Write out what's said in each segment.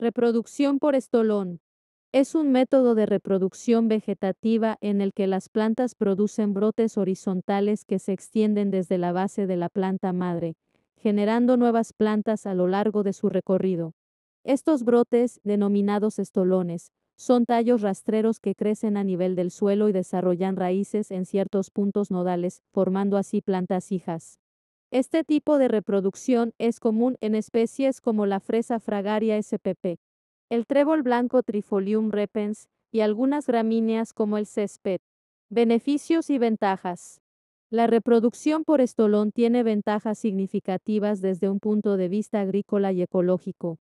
Reproducción por estolón. Es un método de reproducción vegetativa en el que las plantas producen brotes horizontales que se extienden desde la base de la planta madre, generando nuevas plantas a lo largo de su recorrido. Estos brotes, denominados estolones, son tallos rastreros que crecen a nivel del suelo y desarrollan raíces en ciertos puntos nodales, formando así plantas hijas. Este tipo de reproducción es común en especies como la fresa fragaria spp, el trébol blanco Trifolium repens y algunas gramíneas como el césped. Beneficios y ventajas. La reproducción por estolón tiene ventajas significativas desde un punto de vista agrícola y ecológico.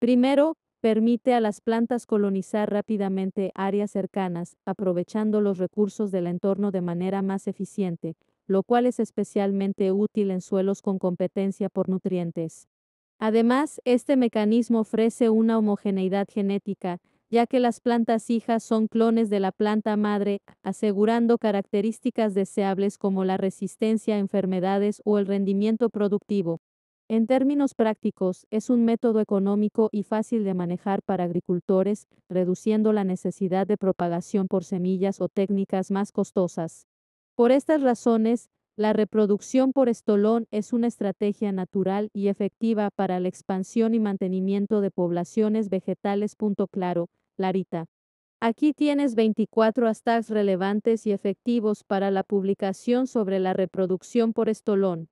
Primero, permite a las plantas colonizar rápidamente áreas cercanas, aprovechando los recursos del entorno de manera más eficiente, lo cual es especialmente útil en suelos con competencia por nutrientes. Además, este mecanismo ofrece una homogeneidad genética, ya que las plantas hijas son clones de la planta madre, asegurando características deseables como la resistencia a enfermedades o el rendimiento productivo. En términos prácticos, es un método económico y fácil de manejar para agricultores, reduciendo la necesidad de propagación por semillas o técnicas más costosas. Por estas razones, la reproducción por estolón es una estrategia natural y efectiva para la expansión y mantenimiento de poblaciones vegetales. Claro, Larita. Aquí tienes 24 hashtags relevantes y efectivos para la publicación sobre la reproducción por estolón.